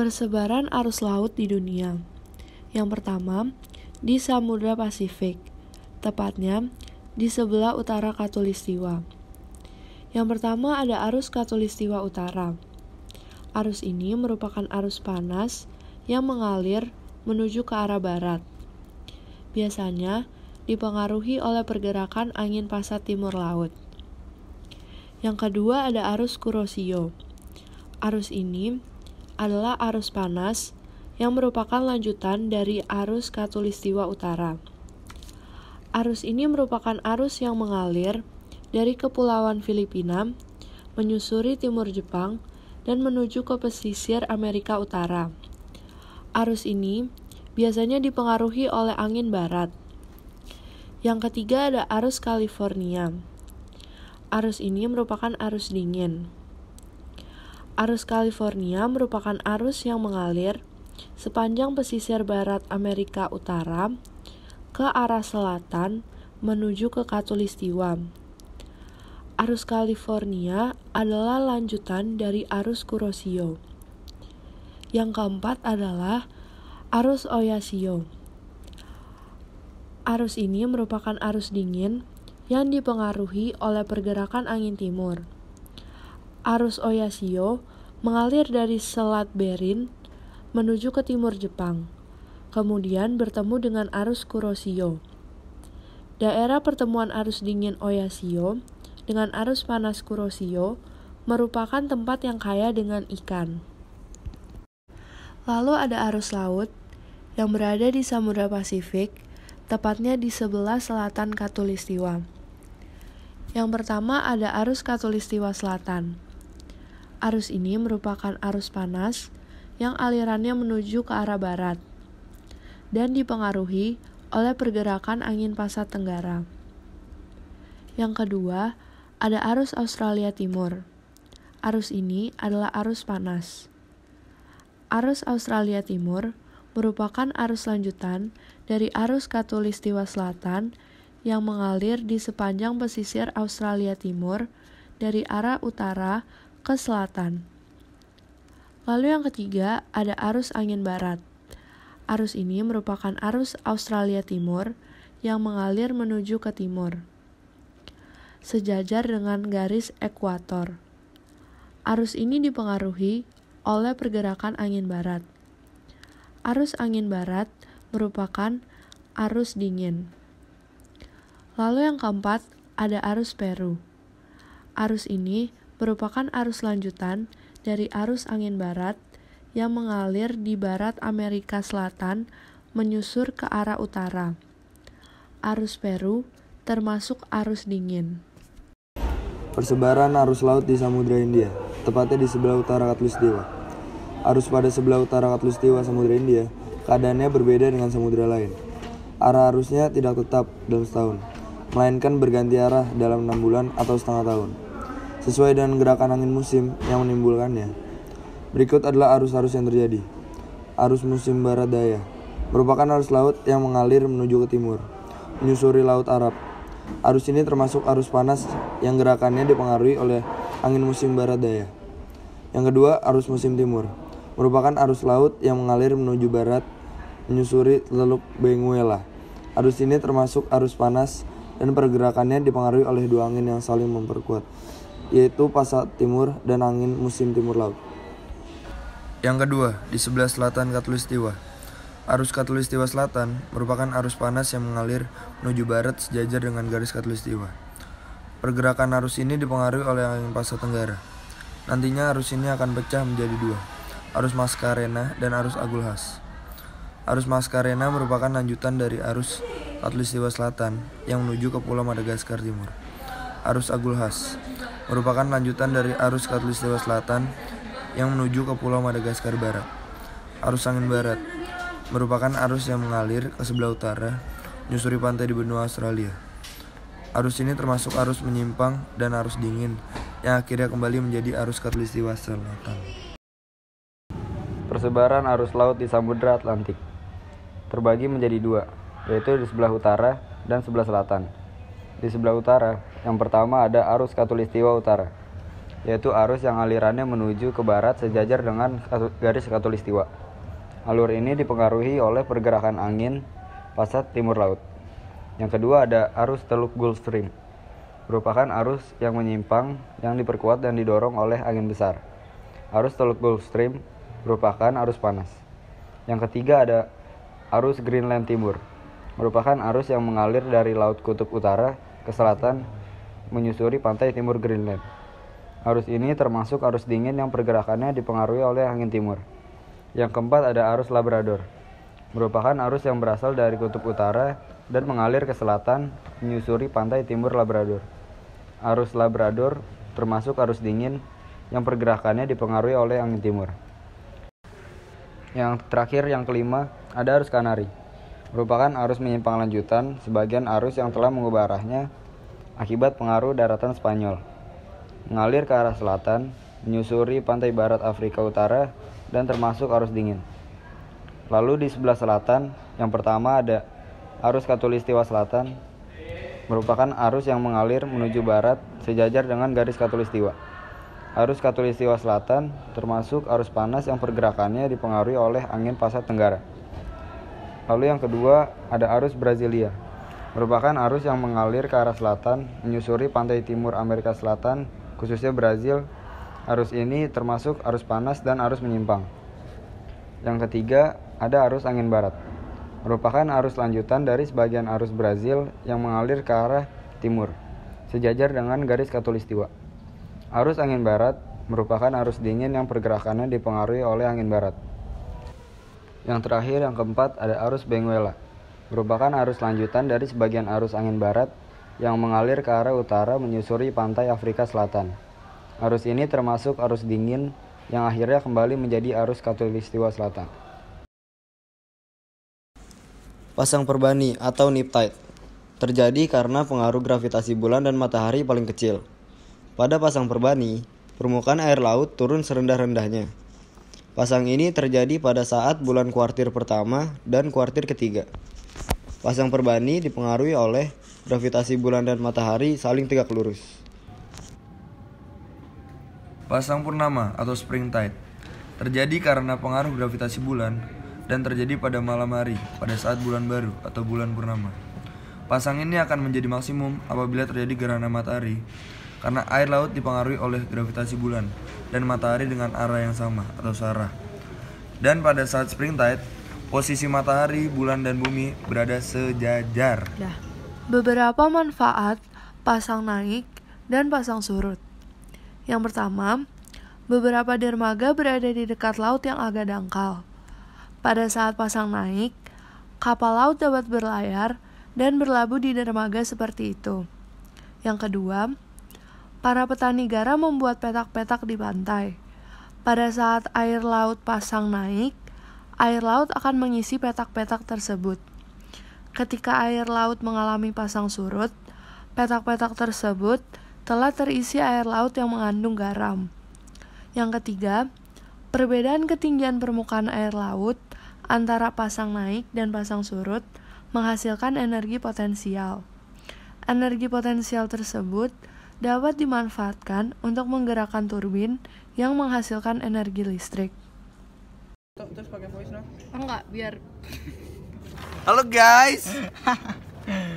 persebaran arus laut di dunia. Yang pertama, di Samudra Pasifik, tepatnya di sebelah utara Katulistiwa. Yang pertama ada arus Katulistiwa Utara. Arus ini merupakan arus panas yang mengalir menuju ke arah barat. Biasanya dipengaruhi oleh pergerakan angin pasat timur laut. Yang kedua ada arus Kurosio. Arus ini adalah arus panas yang merupakan lanjutan dari arus Katulistiwa Utara. Arus ini merupakan arus yang mengalir dari kepulauan Filipina, menyusuri timur Jepang, dan menuju ke pesisir Amerika Utara. Arus ini biasanya dipengaruhi oleh angin barat. Yang ketiga ada arus California. Arus ini merupakan arus dingin Arus California merupakan arus yang mengalir sepanjang pesisir barat Amerika Utara ke arah selatan menuju ke Katulistiwa. Arus California adalah lanjutan dari arus Kurosio. Yang keempat adalah arus Oyasio. Arus ini merupakan arus dingin yang dipengaruhi oleh pergerakan angin timur. Arus Oyasio mengalir dari Selat Berin menuju ke timur Jepang, kemudian bertemu dengan arus Kuroshio. Daerah pertemuan arus dingin Oyashio dengan arus panas Kuroshio merupakan tempat yang kaya dengan ikan. Lalu ada arus laut yang berada di Samudra Pasifik, tepatnya di sebelah selatan Katulistiwa. Yang pertama ada arus Katulistiwa Selatan. Arus ini merupakan arus panas yang alirannya menuju ke arah barat dan dipengaruhi oleh pergerakan angin pasat tenggara. Yang kedua, ada arus Australia Timur. Arus ini adalah arus panas. Arus Australia Timur merupakan arus lanjutan dari arus Katulistiwa Selatan yang mengalir di sepanjang pesisir Australia Timur dari arah utara ke selatan. Lalu yang ketiga, ada arus angin barat. Arus ini merupakan arus Australia Timur yang mengalir menuju ke timur. Sejajar dengan garis ekuator. Arus ini dipengaruhi oleh pergerakan angin barat. Arus angin barat merupakan arus dingin. Lalu yang keempat, ada arus Peru. Arus ini merupakan arus lanjutan dari arus angin barat yang mengalir di barat Amerika Selatan menyusur ke arah utara. Arus Peru termasuk arus dingin. Persebaran arus laut di Samudra India, tepatnya di sebelah utara Katulistiwa. Arus pada sebelah utara Katulistiwa Samudra India keadaannya berbeda dengan samudra lain. Arah arusnya tidak tetap dalam setahun, melainkan berganti arah dalam enam bulan atau setengah tahun sesuai dengan gerakan angin musim yang menimbulkannya. Berikut adalah arus-arus yang terjadi. Arus musim barat daya merupakan arus laut yang mengalir menuju ke timur, menyusuri laut Arab. Arus ini termasuk arus panas yang gerakannya dipengaruhi oleh angin musim barat daya. Yang kedua, arus musim timur merupakan arus laut yang mengalir menuju barat menyusuri Teluk Benguela. Arus ini termasuk arus panas dan pergerakannya dipengaruhi oleh dua angin yang saling memperkuat yaitu Pasat Timur dan angin musim timur laut. Yang kedua, di sebelah selatan Katulistiwa. Arus Katulistiwa Selatan merupakan arus panas yang mengalir menuju barat sejajar dengan garis Katulistiwa. Pergerakan arus ini dipengaruhi oleh angin Pasat Tenggara. Nantinya arus ini akan pecah menjadi dua, arus Maskarena dan arus Agulhas. Arus Maskarena merupakan lanjutan dari arus Katulistiwa Selatan yang menuju ke Pulau Madagaskar Timur arus Agulhas, merupakan lanjutan dari arus Katulistiwa selatan yang menuju ke Pulau Madagaskar Barat. Arus angin barat merupakan arus yang mengalir ke sebelah utara, menyusuri pantai di benua Australia. Arus ini termasuk arus menyimpang dan arus dingin yang akhirnya kembali menjadi arus Katulistiwa selatan. Persebaran arus laut di Samudra Atlantik terbagi menjadi dua, yaitu di sebelah utara dan sebelah selatan. Di sebelah utara, yang pertama ada arus Katulistiwa Utara, yaitu arus yang alirannya menuju ke barat sejajar dengan garis Katulistiwa. Alur ini dipengaruhi oleh pergerakan angin pasat timur laut. Yang kedua ada arus Teluk Gulf Stream, merupakan arus yang menyimpang yang diperkuat dan didorong oleh angin besar. Arus Teluk Gulf Stream merupakan arus panas. Yang ketiga ada arus Greenland Timur, merupakan arus yang mengalir dari Laut Kutub Utara ke selatan menyusuri pantai timur Greenland. Arus ini termasuk arus dingin yang pergerakannya dipengaruhi oleh angin timur. Yang keempat ada arus Labrador. Merupakan arus yang berasal dari kutub utara dan mengalir ke selatan menyusuri pantai timur Labrador. Arus Labrador termasuk arus dingin yang pergerakannya dipengaruhi oleh angin timur. Yang terakhir yang kelima ada arus Kanari merupakan arus menyimpang lanjutan sebagian arus yang telah mengubah arahnya akibat pengaruh daratan Spanyol. Mengalir ke arah selatan, menyusuri pantai barat Afrika Utara, dan termasuk arus dingin. Lalu di sebelah selatan, yang pertama ada arus Katulistiwa Selatan, merupakan arus yang mengalir menuju barat sejajar dengan garis Katulistiwa. Arus Katulistiwa Selatan termasuk arus panas yang pergerakannya dipengaruhi oleh angin pasat tenggara. Lalu yang kedua ada arus Brasilia merupakan arus yang mengalir ke arah selatan, menyusuri pantai timur Amerika Selatan, khususnya Brazil. Arus ini termasuk arus panas dan arus menyimpang. Yang ketiga, ada arus angin barat. Merupakan arus lanjutan dari sebagian arus Brazil yang mengalir ke arah timur, sejajar dengan garis katulistiwa. Arus angin barat merupakan arus dingin yang pergerakannya dipengaruhi oleh angin barat. Yang terakhir, yang keempat, ada arus Benguela merupakan arus lanjutan dari sebagian arus angin barat yang mengalir ke arah utara menyusuri pantai Afrika Selatan. Arus ini termasuk arus dingin yang akhirnya kembali menjadi arus Katulistiwa Selatan. Pasang perbani atau niptide terjadi karena pengaruh gravitasi bulan dan matahari paling kecil. Pada pasang perbani, permukaan air laut turun serendah-rendahnya. Pasang ini terjadi pada saat bulan kuartir pertama dan kuartir ketiga. Pasang perbani dipengaruhi oleh gravitasi bulan dan matahari saling tegak lurus. Pasang purnama atau spring tide terjadi karena pengaruh gravitasi bulan dan terjadi pada malam hari pada saat bulan baru atau bulan purnama. Pasang ini akan menjadi maksimum apabila terjadi gerhana matahari karena air laut dipengaruhi oleh gravitasi bulan dan matahari dengan arah yang sama atau searah. Dan pada saat spring tide Posisi matahari, bulan, dan bumi berada sejajar. Nah, beberapa manfaat pasang naik dan pasang surut. Yang pertama, beberapa dermaga berada di dekat laut yang agak dangkal. Pada saat pasang naik, kapal laut dapat berlayar dan berlabuh di dermaga seperti itu. Yang kedua, para petani garam membuat petak-petak di pantai. Pada saat air laut pasang naik, air laut akan mengisi petak-petak tersebut. Ketika air laut mengalami pasang surut, petak-petak tersebut telah terisi air laut yang mengandung garam. Yang ketiga, perbedaan ketinggian permukaan air laut antara pasang naik dan pasang surut menghasilkan energi potensial. Energi potensial tersebut dapat dimanfaatkan untuk menggerakkan turbin yang menghasilkan energi listrik terus pakai voice note enggak biar halo guys